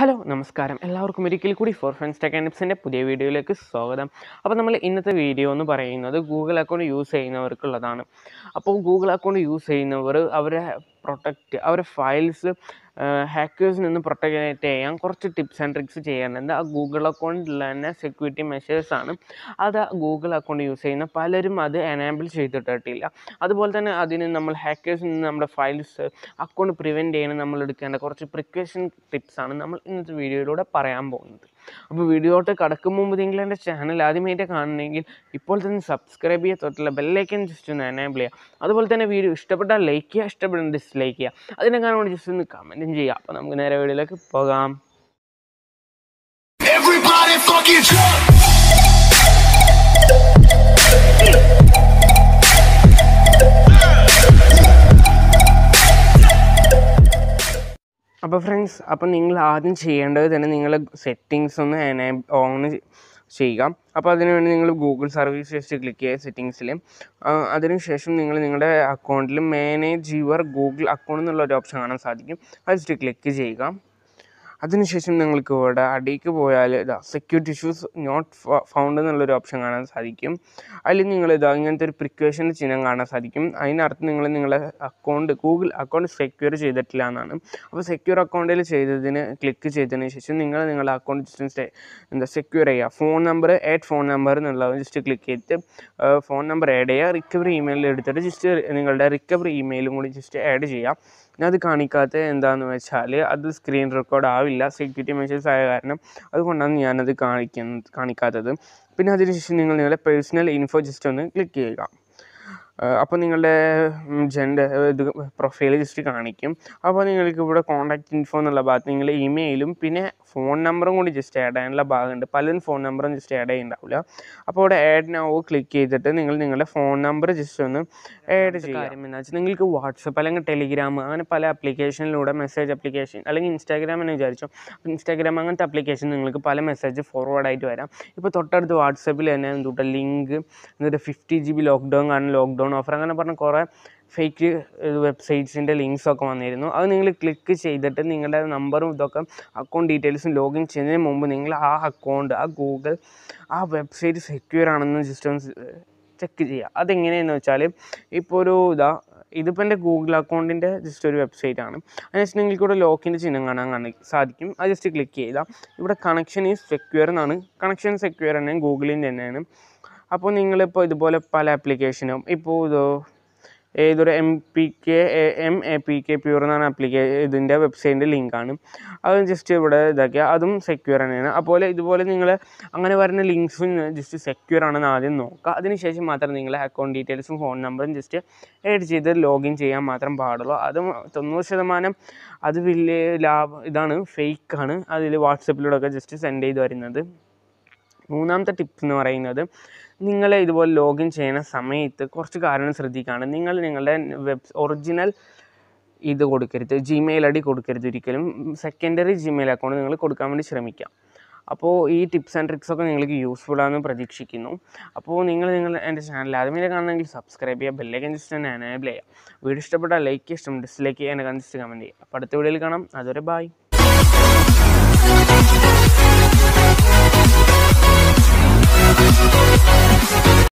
Hello നമസ്കാരം എല്ലാവർക്കും ഒരിക്കൽ കൂടി ഫോർ ഫ്രണ്ട്സ് ടെക് ആൻഡ് പുതിയ വീഡിയോയിലേക്ക് സ്വാഗതം അപ്പോൾ നമ്മൾ ഇന്നത്തെ വീഡിയോ എന്ന് പറയുന്നത് ഗൂഗിൾ അക്കൗണ്ട് യൂസ് ചെയ്യുന്നവർക്കുള്ളതാണ് അപ്പോൾ ഗൂഗിൾ അക്കൗണ്ട് യൂസ് ചെയ്യുന്നവർ അവരെ പ്രൊട്ടക്റ്റ് അവരെ ഫയൽസ് ഹാക്കേഴ്സിൽ നിന്ന് പ്രൊട്ടക്റ്റ് ചെയ്യാൻ കുറച്ച് ടിപ്സ് ആൻഡ് ട്രിക്സ് ചെയ്യാനുണ്ട് ആ ഗൂഗിൾ അക്കൗണ്ടിൽ തന്നെ സെക്യൂരിറ്റി ആണ് അത് ഗൂഗിൾ അക്കൗണ്ട് യൂസ് ചെയ്യുന്ന പലരും അത് എനാബിൾ ചെയ്തിട്ടില്ല അതുപോലെ തന്നെ അതിന് നമ്മൾ ഹാക്കേഴ്സിൽ നിന്ന് നമ്മുടെ ഫയൽസ് അക്കൗണ്ട് പ്രിവെൻറ്റ് ചെയ്യാൻ നമ്മൾ എടുക്കേണ്ട കുറച്ച് പ്രിക്കോഷൻ ടിപ്സാണ് നമ്മൾ ഇന്നത്തെ വീഡിയോയിലൂടെ പറയാൻ പോകുന്നത് അപ്പോൾ വീഡിയോട്ട് കടക്കും മുമ്പ് നിങ്ങൾ എൻ്റെ ചാനൽ ആദ്യമായിട്ട് കാണണമെങ്കിൽ ഇപ്പോൾ തന്നെ സബ്സ്ക്രൈബ് ചെയ്യാൻ തൊട്ടുള്ള ബെല്ലൈക്കൻ ജസ്റ്റ് ഒന്ന് എനേബിൾ ചെയ്യുക അതുപോലെ തന്നെ വീഡിയോ ഇഷ്ടപ്പെട്ടാൽ ലൈക്ക് ചെയ്യുക ഇഷ്ടപ്പെട്ടാൽ ഡിസ്ലൈക്ക് ചെയ്യുക അതിനെ കാണുമ്പോൾ ജസ്റ്റ് ഒന്ന് കമൻറ്റും ചെയ്യുക അപ്പോൾ നമുക്ക് നേരെ വീഡിയോയിലേക്ക് പോകാം Everybody fucking jump! അപ്പോൾ ഫ്രണ്ട്സ് അപ്പം നിങ്ങൾ ആദ്യം ചെയ്യേണ്ടത് തന്നെ നിങ്ങൾ സെറ്റിങ്സ് ഒന്ന് എനേബ് ഓൺ ചെയ്യുക അപ്പോൾ അതിനുവേണ്ടി നിങ്ങൾ ഗൂഗിൾ സർവീസ് ജസ്റ്റ് ക്ലിക്ക് ചെയ്യുക സെറ്റിങ്സിൽ അതിനുശേഷം നിങ്ങൾ നിങ്ങളുടെ അക്കൗണ്ടിൽ മാനേജ് യുവർ ഗൂഗിൾ അക്കൗണ്ട് എന്നുള്ള ഒരു ഓപ്ഷൻ കാണാൻ സാധിക്കും അത് ജസ്റ്റ് ക്ലിക്ക് ചെയ്യുക അതിനുശേഷം നിങ്ങൾക്ക് ഇവിടെ അടിക്ക് പോയാൽ ഇതാ സെക്യൂരിറ്റി ഇഷ്യൂസ് നോട്ട് ഫൗണ്ട് എന്നുള്ളൊരു ഓപ്ഷൻ കാണാൻ സാധിക്കും അതിൽ നിങ്ങൾ ഇതാ ഇങ്ങനത്തെ ഒരു പ്രിക്കോഷൻ്റെ ചിഹ്നം കാണാൻ സാധിക്കും അതിനർത്ഥം നിങ്ങൾ നിങ്ങളുടെ അക്കൗണ്ട് ഗൂഗിൾ അക്കൗണ്ട് സെക്യൂർ ചെയ്തിട്ടില്ല എന്നാണ് അപ്പോൾ സെക്യൂർ അക്കൗണ്ടിൽ ചെയ്തതിന് ക്ലിക്ക് ചെയ്തതിന് ശേഷം നിങ്ങൾ നിങ്ങളുടെ അക്കൗണ്ട് ജസ്റ്റ് എന്താ സെക്യൂർ ചെയ്യുക phone number add phone number എന്നുള്ളത് ജസ്റ്റ് ക്ലിക്ക് ചെയ്തിട്ട് ഫോൺ നമ്പർ ആഡ് ചെയ്യുക റിക്കവറി ഇമെയിൽ എടുത്തിട്ട് ജസ്റ്റ് നിങ്ങളുടെ റിക്കവറി ഇമെയിലും കൂടി ജസ്റ്റ് ആഡ് ചെയ്യുക അത് കാണിക്കാത്ത എന്താണെന്ന് വെച്ചാൽ അത് സ്ക്രീൻ റെക്കോർഡ് ആവില്ല ഇല്ല സെക്യൂരിറ്റി മെഷേഴ്സ് ആയ കാരണം അതുകൊണ്ടാണ് ഞാനത് കാണിക്കുന്നത് കാണിക്കാത്തത് പിന്നെ അതിനുശേഷം നിങ്ങൾ നിങ്ങളുടെ പേഴ്സണൽ ഇൻഫോ ജസ്റ്റ് ഒന്ന് ക്ലിക്ക് ചെയ്യുക അപ്പോൾ നിങ്ങളുടെ ജെൻഡർ ഇത് പ്രൊഫൈൽ ജസ്റ്റ് കാണിക്കും അപ്പോൾ നിങ്ങൾക്ക് ഇവിടെ കോൺടാക്റ്റ് ഇൻഫോ എന്നുള്ള ഭാഗത്ത് നിങ്ങളുടെ ഇമെയിലും പിന്നെ ഫോൺ നമ്പറും കൂടി ജസ്റ്റ് ആഡ് ചെയ്യാനുള്ള ഭാഗമുണ്ട് പലരും ഫോൺ നമ്പറും ജസ്റ്റ് ആഡ് ചെയ്യുന്നുണ്ടാവില്ല അപ്പോൾ ഇവിടെ ആഡ് നൗ ക്ലിക്ക് ചെയ്തിട്ട് നിങ്ങൾ നിങ്ങളുടെ ഫോൺ നമ്പർ ജസ്റ്റ് ഒന്ന് ആഡ് ചെയ്യുക കാര്യം എന്താ വെച്ചാൽ നിങ്ങൾക്ക് വാട്സപ്പ് അല്ലെങ്കിൽ ടെലിഗ്രാം അങ്ങനെ പല ആപ്ലിക്കേഷനിലൂടെ മെസ്സേജ് ആപ്ലിക്കേഷൻ അല്ലെങ്കിൽ ഇൻസ്റ്റാഗ്രാം എന്ന് വിചാരിച്ചു ഇൻസ്റ്റാഗ്രാം അങ്ങനത്തെ ആപ്ലിക്കേഷൻ നിങ്ങൾക്ക് പല മെസ്സേജ് ഫോർവേഡ് ആയിട്ട് വരാം ഇപ്പോൾ തൊട്ടടുത്ത് വാട്സപ്പിൽ തന്നെ എന്തുകൊണ്ട് ലിങ്ക് എന്നിട്ട് ഫിഫ്റ്റി ജി ബി ലോക്ക്ഡൗൺ കാരണം ലോക്ക്ഡൗൺ ഓൺ ഓഫർ അങ്ങനെ പറഞ്ഞ കുറേ ഫേക്ക് വെബ്സൈറ്റ്സിൻ്റെ ലിങ്ക്സൊക്കെ വന്നിരുന്നു അത് നിങ്ങൾ ക്ലിക്ക് ചെയ്തിട്ട് നിങ്ങളുടെ നമ്പറും ഇതൊക്കെ അക്കൗണ്ട് ഡീറ്റെയിൽസും ലോഗിൻ ചെയ്യുന്നതിന് മുമ്പ് നിങ്ങൾ ആ അക്കൗണ്ട് ആ ഗൂഗിൾ ആ വെബ്സൈറ്റ് സെക്യൂർ ആണെന്ന് ജസ്റ്റ് ഒന്ന് ചെക്ക് ചെയ്യുക അതെങ്ങനെയെന്ന് വെച്ചാൽ ഇപ്പോൾ ഒരു ഇതാ ഇതിപ്പോൾ എൻ്റെ ഗൂഗിൾ അക്കൗണ്ടിൻ്റെ ജസ്റ്റ് ഒരു വെബ്സൈറ്റ് ആണ് അതിനുശേഷം നിങ്ങൾക്ക് ഇവിടെ ലോക്കിൻ്റെ ചിഹ്നം കാണാൻ കാണി സാധിക്കും അത് ജസ്റ്റ് ക്ലിക്ക് ചെയ്താൽ ഇവിടെ കണക്ഷൻ ഈസ് സെക്യൂർ എന്നാണ് കണക്ഷൻ സെക്യൂർ തന്നെ ഗൂഗിളിൻ്റെ തന്നെയാണ് അപ്പോൾ നിങ്ങളിപ്പോൾ ഇതുപോലെ പല ആപ്ലിക്കേഷനും ഇപ്പോൾ ഇതോ ഏതൊരു M P K M A P K pure എന്നാണ് ആപ്ലിക്കേ ഇതിൻ്റെ വെബ്സൈറ്റിൻ്റെ ലിങ്കാണ് അത് ജസ്റ്റ് ഇവിടെ ഇതാക്കിയാൽ അതും സെക്യൂർ തന്നെയാണ് അതുപോലെ ഇതുപോലെ നിങ്ങൾ അങ്ങനെ വരുന്ന ലിങ്ക്സും ജസ്റ്റ് സെക്യൂർ ആണെന്ന് ആദ്യം നോക്കുക അതിനുശേഷം മാത്രം നിങ്ങളെ അക്കൗണ്ട് ഡീറ്റെയിൽസും ഫോൺ നമ്പറും ജസ്റ്റ് ആഡ് ചെയ്ത് ലോഗിൻ ചെയ്യാൻ മാത്രം പാടുള്ളൂ അതും തൊണ്ണൂറ് ശതമാനം അത് വലിയ ലാഭം ഇതാണ് ഫേക്കാണ് അതിൽ വാട്സപ്പിലൂടെയൊക്കെ ജസ്റ്റ് സെൻഡ് ചെയ്ത് വരുന്നത് മൂന്നാമത്തെ ടിപ്പ് എന്ന് പറയുന്നത് നിങ്ങൾ ഇതുപോലെ ലോഗിൻ ചെയ്യുന്ന സമയത്ത് കുറച്ച് കാര്യങ്ങൾ ശ്രദ്ധിക്കുകയാണ് നിങ്ങൾ നിങ്ങളുടെ വെബ് ഒറിജിനൽ ഇത് കൊടുക്കരുത് ജിമെയിൽ ഐ ഡി കൊടുക്കരുത് ഒരിക്കലും സെക്കൻഡറി ജിമെയിൽ അക്കൗണ്ട് നിങ്ങൾ കൊടുക്കാൻ വേണ്ടി ശ്രമിക്കാം അപ്പോൾ ഈ ടിപ്സ് ആൻഡ് ട്രിക്സ് ഒക്കെ നിങ്ങൾക്ക് യൂസ്ഫുൾ ആണെന്ന് പ്രതീക്ഷിക്കുന്നു അപ്പോൾ നിങ്ങൾ നിങ്ങൾ എൻ്റെ ചാനൽ ആദ്യമേ കാണണമെങ്കിൽ സബ്സ്ക്രൈബ് ചെയ്യുക ബെല്ലേ ജസ്റ്റ് തന്നെ എനേബിൾ ചെയ്യുക വീഡിയോ ഇഷ്ടപ്പെട്ടാൽ ലൈക്ക് ഇഷ്ടം ഡിസ്ലൈക്ക് ചെയ്യാൻ കൺസിസ്റ്റ് കമൻറ്റ് ചെയ്യുക അപ്പോൾ അടുത്ത വീഡിയോയിൽ കാണാം അതുവരെ ബൈ ¡Gracias!